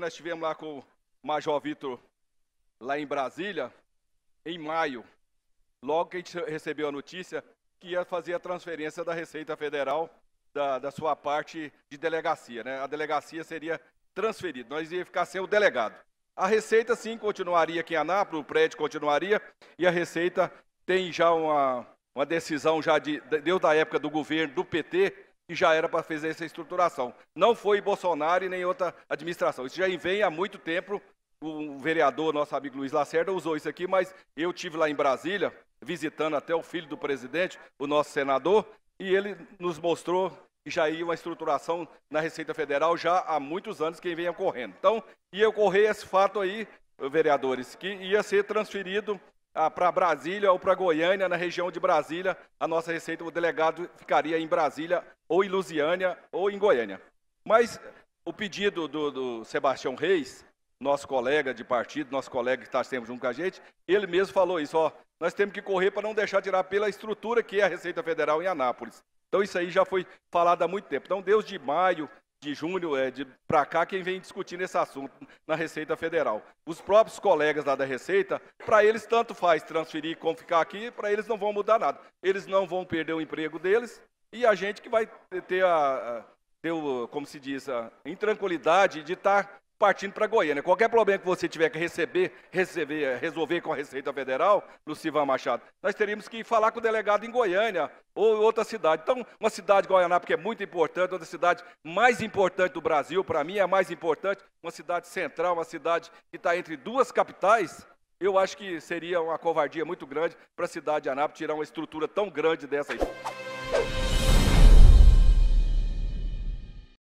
Nós estivemos lá com o Major Vitor, lá em Brasília, em maio. Logo que a gente recebeu a notícia que ia fazer a transferência da Receita Federal da, da sua parte de delegacia. Né? A delegacia seria transferida, nós ia ficar sem o delegado. A Receita, sim, continuaria aqui em Anápolis, o prédio continuaria, e a Receita tem já uma, uma decisão já de, deu da época do governo do PT, que já era para fazer essa estruturação. Não foi Bolsonaro e nem outra administração. Isso já vem há muito tempo. O vereador, nosso amigo Luiz Lacerda, usou isso aqui, mas eu tive lá em Brasília, visitando até o filho do presidente, o nosso senador, e ele nos mostrou que já ia uma estruturação na Receita Federal já há muitos anos que vem ocorrendo. Então, ia ocorrer esse fato aí, vereadores, que ia ser transferido ah, para Brasília ou para Goiânia, na região de Brasília, a nossa Receita, o delegado ficaria em Brasília ou em Lusiânia, ou em Goiânia. Mas o pedido do, do Sebastião Reis, nosso colega de partido, nosso colega que está sempre junto com a gente, ele mesmo falou isso, ó, nós temos que correr para não deixar tirar pela estrutura que é a Receita Federal em Anápolis. Então isso aí já foi falado há muito tempo. Então, desde maio, de junho, é, de para cá, quem vem discutindo esse assunto na Receita Federal. Os próprios colegas lá da Receita, para eles tanto faz transferir como ficar aqui, para eles não vão mudar nada. Eles não vão perder o emprego deles, e a gente que vai ter a, ter o, como se diz, a intranquilidade de estar tá partindo para Goiânia. Qualquer problema que você tiver que receber, receber, eh, resolver com a Receita Federal, Lucivan Machado, nós teríamos que falar com o delegado em Goiânia ou outra cidade. Então, uma cidade Goianá, porque é muito importante, outra cidade mais importante do Brasil, para mim é a mais importante, uma cidade central, uma cidade que está entre duas capitais, eu acho que seria uma covardia muito grande para a cidade de Anápolis tirar uma estrutura tão grande dessa.